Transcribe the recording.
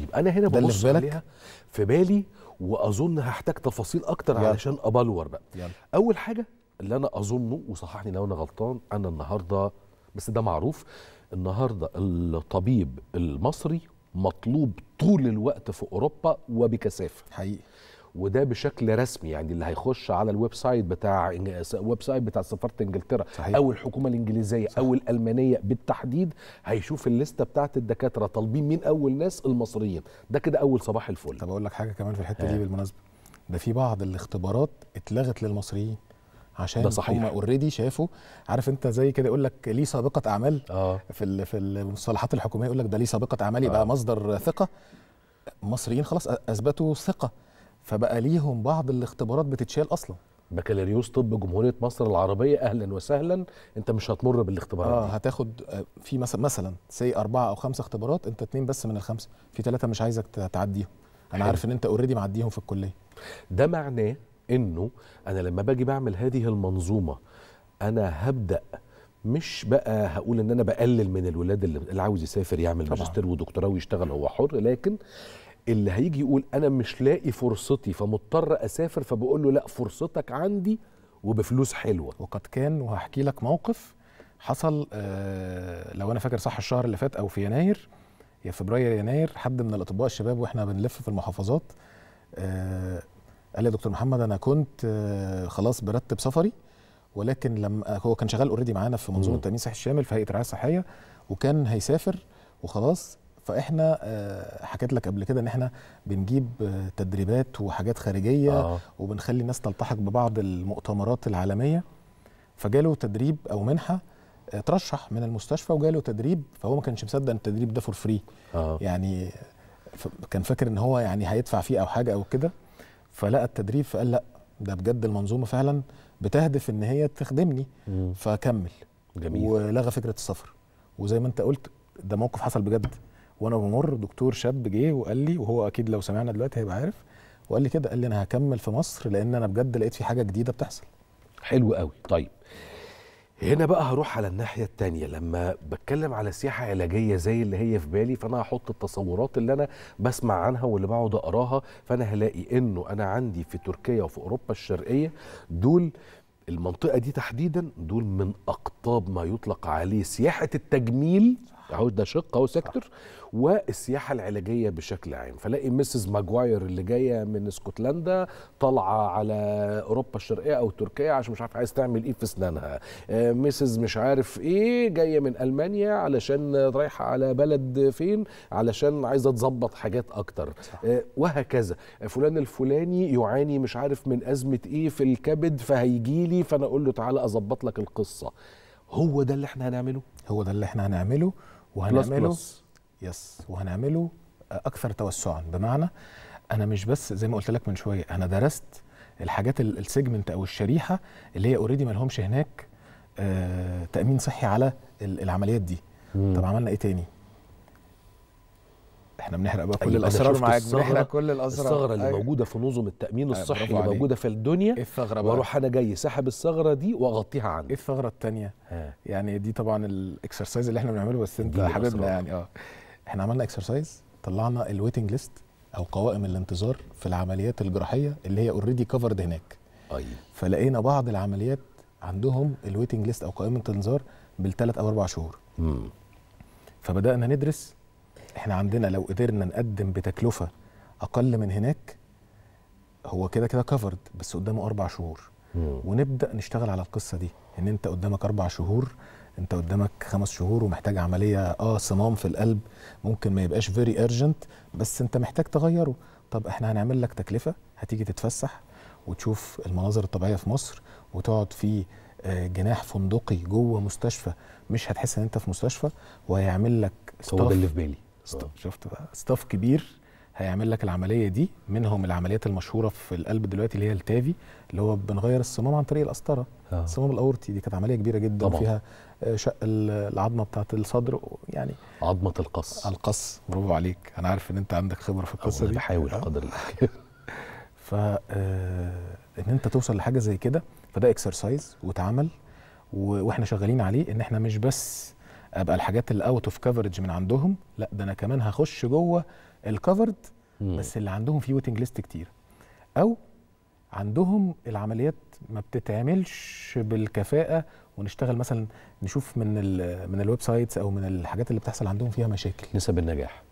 طيب انا هنا ببص عليها في بالي واظن هحتاج تفاصيل اكتر يلا. علشان ابلور بقى يلا. اول حاجه اللي انا اظنه وصححني لو انا غلطان انا النهارده بس ده معروف النهارده الطبيب المصري مطلوب طول الوقت في اوروبا وبكثافه حقيقي وده بشكل رسمي يعني اللي هيخش على الويب سايت بتاع ويب سايت بتاع سفاره انجلترا صحيح. او الحكومه الانجليزيه صحيح. او الالمانيه بالتحديد هيشوف الليسته بتاعه الدكاتره طالبين مين اول ناس المصريين ده كده اول صباح الفل طب اقول لك حاجه كمان في الحته دي آه. بالمناسبه ده في بعض الاختبارات اتلغت للمصريين عشان ده صحيح. هم اوريدي شافوا عارف انت زي كده يقول لك ليه سابقه اعمال آه. في في المصطلحات الحكوميه يقول لك ده ليه سابقه اعمال يبقى آه. مصدر ثقه المصريين خلاص اثبتوا ثقه فبقى ليهم بعض الاختبارات بتتشال اصلا بكالوريوس طب جمهوريه مصر العربيه اهلا وسهلا انت مش هتمر بالاختبارات اه دي. هتاخد آه، في مثلا مثلا سي اربعه او خمسه اختبارات انت اتنين بس من الخمسه في ثلاثه مش عايزك تعديهم انا حلو. عارف ان انت اوريدي معديهم في الكليه ده معناه انه انا لما باجي بعمل هذه المنظومه انا هبدا مش بقى هقول ان انا بقلل من الولاد اللي عاوز يسافر يعمل ماجستير ودكتوراه ويشتغل هو حر لكن اللي هيجي يقول انا مش لاقي فرصتي فمضطر اسافر فبقول له لا فرصتك عندي وبفلوس حلوه وقد كان وهحكي لك موقف حصل آه لو انا فاكر صح الشهر اللي فات او في يناير يا فبراير يناير حد من الاطباء الشباب واحنا بنلف في المحافظات آه قال لي يا دكتور محمد انا كنت آه خلاص برتب سفري ولكن لما هو كان شغال اوريدي معانا في منظومه التامين الصحي الشامل في هيئه الرعايه الصحيه وكان هيسافر وخلاص فاحنا آه، حكيت لك قبل كده ان احنا بنجيب آه، تدريبات وحاجات خارجيه آه. وبنخلي الناس تلتحق ببعض المؤتمرات العالميه فجاله تدريب او منحه آه، ترشح من المستشفى وجاله تدريب فهو ما كانش مصدق ان التدريب ده فور فري آه. يعني كان فاكر ان هو يعني هيدفع فيه او حاجه او كده فلقى التدريب فقال لا ده بجد المنظومه فعلا بتهدف ان هي تخدمني مم. فكمل جميل ولغى فكره السفر وزي ما انت قلت ده موقف حصل بجد وانا بمر دكتور شاب جه وقال لي وهو اكيد لو سمعنا دلوقتي هيبقى عارف وقال لي كده قال لي انا هكمل في مصر لان انا بجد لقيت في حاجه جديده بتحصل حلو قوي طيب هنا بقى هروح على الناحيه الثانيه لما بتكلم على سياحه علاجيه زي اللي هي في بالي فانا هحط التصورات اللي انا بسمع عنها واللي بقعد اقراها فانا هلاقي انه انا عندي في تركيا وفي اوروبا الشرقيه دول المنطقه دي تحديدا دول من اقطاب ما يطلق عليه سياحه التجميل صح. اهو ده شق اهو سيكتور والسياحه العلاجيه بشكل عام فلاقي مسز ماجواير اللي جايه من اسكتلندا طالعه على اوروبا الشرقيه او تركيا عشان مش عارف عايز تعمل ايه في اسنانها آه، مسز مش عارف ايه جايه من المانيا علشان رايحه على بلد فين علشان عايزه تظبط حاجات اكتر آه، وهكذا فلان الفلاني يعاني مش عارف من ازمه ايه في الكبد فهيجي لي فانا اقول له تعالى اظبط لك القصه هو ده اللي احنا هنعمله هو ده اللي احنا هنعمله وهنعمله بلس يس وهنعمله اكثر توسعا بمعنى انا مش بس زي ما قلت لك من شويه انا درست الحاجات السيجمنت او الشريحه اللي هي اوريدي ما لهمش هناك آه، تامين صحي على العمليات دي مم. طب عملنا ايه تاني احنا بنحرق بقى كل أيوة، الاسرار معاك بنحرق كل الاسرار الثغره اللي أيوة. موجوده في نظم التامين أيوة، الصحي اللي موجوده في الدنيا الثغره بقى واروح انا جاي ساحب الثغره دي واغطيها عندي ايه الثغره الثانيه يعني دي طبعا الاكسرسايز اللي احنا بنعمله بس انت حبيبنا يعني اه احنا عملنا اكسرسايز طلعنا الويتنج ليست او قوائم الانتظار في العمليات الجراحيه اللي هي اوريدي كفرد هناك ايوه فلقينا بعض العمليات عندهم الويتنج ليست او قائمه الانتظار بالثلاث او اربع شهور امم فبدانا ندرس احنا عندنا لو قدرنا نقدم بتكلفه اقل من هناك هو كده كده كفرد بس قدامه اربع شهور مم. ونبدا نشتغل على القصه دي ان انت قدامك اربع شهور انت قدامك خمس شهور ومحتاج عمليه اه صمام في القلب ممكن ما يبقاش فيري ارجنت بس انت محتاج تغيره طب احنا هنعمل لك تكلفه هتيجي تتفسح وتشوف المناظر الطبيعيه في مصر وتقعد في آه، جناح فندقي جوه مستشفى مش هتحس ان انت في مستشفى وهيعمل لك هو ده اللي في بالي شفت بقى ستاف كبير هيعمل لك العمليه دي منهم العمليات المشهوره في القلب دلوقتي اللي هي التافي اللي هو بنغير الصمام عن طريق القسطره آه. الصمام الاورطي دي كانت عمليه كبيره جدا طبعا. فيها آه، شق العظمه بتاعه الصدر يعني عظمه القص القص برافو عليك انا عارف ان انت عندك خبره في القصه دي بحاول آه. قدر الامكان ف آه، ان انت توصل لحاجه زي كده فده اكسرسايز واتعمل واحنا شغالين عليه ان احنا مش بس ابقى الحاجات اللي اوت اوف كفرج من عندهم لا ده انا كمان هخش جوه الكفرد بس اللي عندهم فيه ويتنج ليست كتير او عندهم العمليات ما بتتعملش بالكفاءه ونشتغل مثلا نشوف من من الويب سايتس او من الحاجات اللي بتحصل عندهم فيها مشاكل نسب النجاح